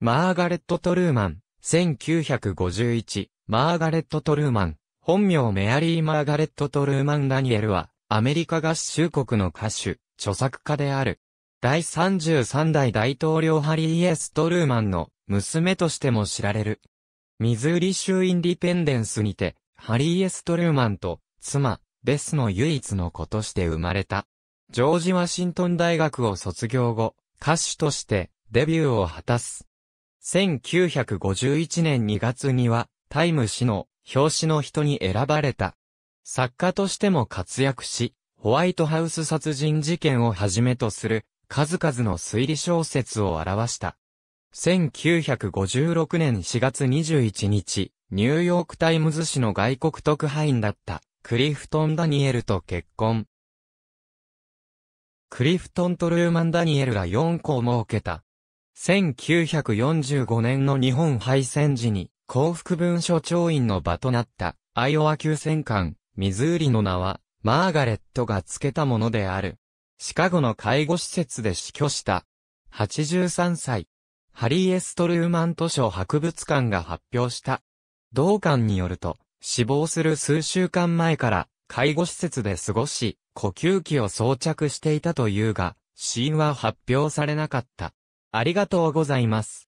マーガレット・トルーマン、1951、マーガレット・トルーマン、本名メアリー・マーガレット・トルーマン・ダニエルは、アメリカ合衆国の歌手、著作家である。第33代大統領ハリー・エス・トルーマンの娘としても知られる。ミズーリ州インディペンデンスにて、ハリー・エス・トルーマンと、妻、ベスの唯一の子として生まれた。ジョージ・ワシントン大学を卒業後、歌手としてデビューを果たす。1951年2月には、タイム誌の表紙の人に選ばれた。作家としても活躍し、ホワイトハウス殺人事件をはじめとする数々の推理小説を表した。1956年4月21日、ニューヨークタイムズ誌の外国特派員だったクリフトン・ダニエルと結婚。クリフトン・トルーマン・ダニエルが4個を設けた1945年の日本敗戦時に、幸福文書調印の場となった、アイオワ急戦艦、ミズーリの名は、マーガレットが付けたものである。シカゴの介護施設で死去した。83歳。ハリー・エストルーマン図書博物館が発表した。同館によると、死亡する数週間前から、介護施設で過ごし、呼吸器を装着していたというが、死因は発表されなかった。ありがとうございます。